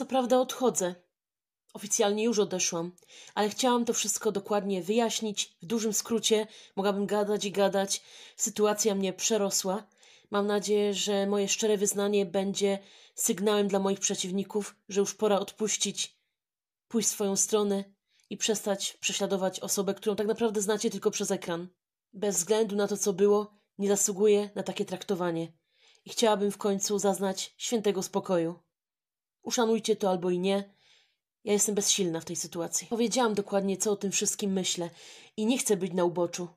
Co prawda odchodzę. Oficjalnie już odeszłam, ale chciałam to wszystko dokładnie wyjaśnić w dużym skrócie. Mogłabym gadać i gadać. Sytuacja mnie przerosła. Mam nadzieję, że moje szczere wyznanie będzie sygnałem dla moich przeciwników, że już pora odpuścić, pójść swoją stronę i przestać prześladować osobę, którą tak naprawdę znacie tylko przez ekran. Bez względu na to, co było, nie zasługuje na takie traktowanie. I chciałabym w końcu zaznać świętego spokoju. Uszanujcie to albo i nie. Ja jestem bezsilna w tej sytuacji. Powiedziałam dokładnie, co o tym wszystkim myślę i nie chcę być na uboczu.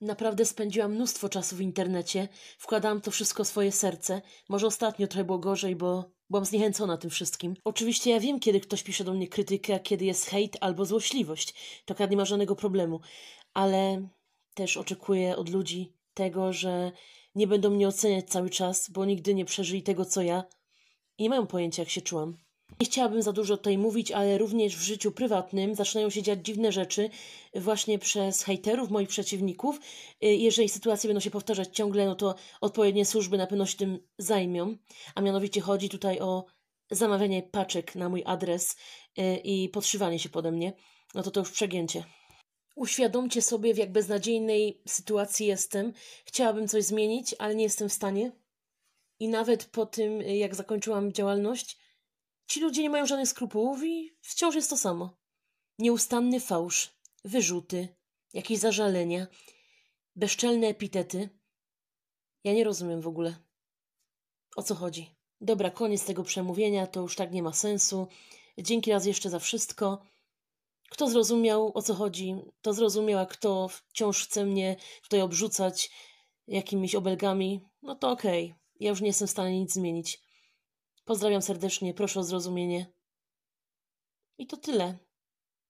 Naprawdę spędziłam mnóstwo czasu w internecie, wkładałam to wszystko swoje serce. Może ostatnio trochę było gorzej, bo byłam zniechęcona tym wszystkim. Oczywiście ja wiem, kiedy ktoś pisze do mnie krytykę, a kiedy jest hejt albo złośliwość. To akurat nie ma żadnego problemu. Ale też oczekuję od ludzi tego, że nie będą mnie oceniać cały czas, bo nigdy nie przeżyli tego, co ja, nie mają pojęcia, jak się czułam. Nie chciałabym za dużo tutaj mówić, ale również w życiu prywatnym zaczynają się dziać dziwne rzeczy właśnie przez hejterów, moich przeciwników. Y, jeżeli sytuacje będą się powtarzać ciągle, no to odpowiednie służby na pewno się tym zajmią. A mianowicie chodzi tutaj o zamawianie paczek na mój adres y, i podszywanie się pode mnie. No to to już przegięcie. Uświadomcie sobie, w jak beznadziejnej sytuacji jestem. Chciałabym coś zmienić, ale nie jestem w stanie. I nawet po tym, jak zakończyłam działalność, ci ludzie nie mają żadnych skrupułów i wciąż jest to samo. Nieustanny fałsz, wyrzuty, jakieś zażalenia, bezczelne epitety. Ja nie rozumiem w ogóle. O co chodzi? Dobra, koniec tego przemówienia, to już tak nie ma sensu. Dzięki raz jeszcze za wszystko. Kto zrozumiał, o co chodzi, to zrozumiał, a kto wciąż chce mnie tutaj obrzucać jakimiś obelgami, no to okej. Okay. Ja już nie jestem w stanie nic zmienić. Pozdrawiam serdecznie, proszę o zrozumienie. I to tyle.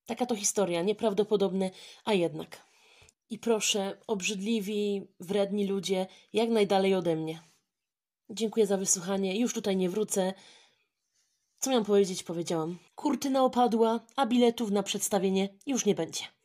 Taka to historia, nieprawdopodobne, a jednak. I proszę, obrzydliwi, wredni ludzie, jak najdalej ode mnie. Dziękuję za wysłuchanie, już tutaj nie wrócę. Co miałam powiedzieć, powiedziałam. Kurtyna opadła, a biletów na przedstawienie już nie będzie.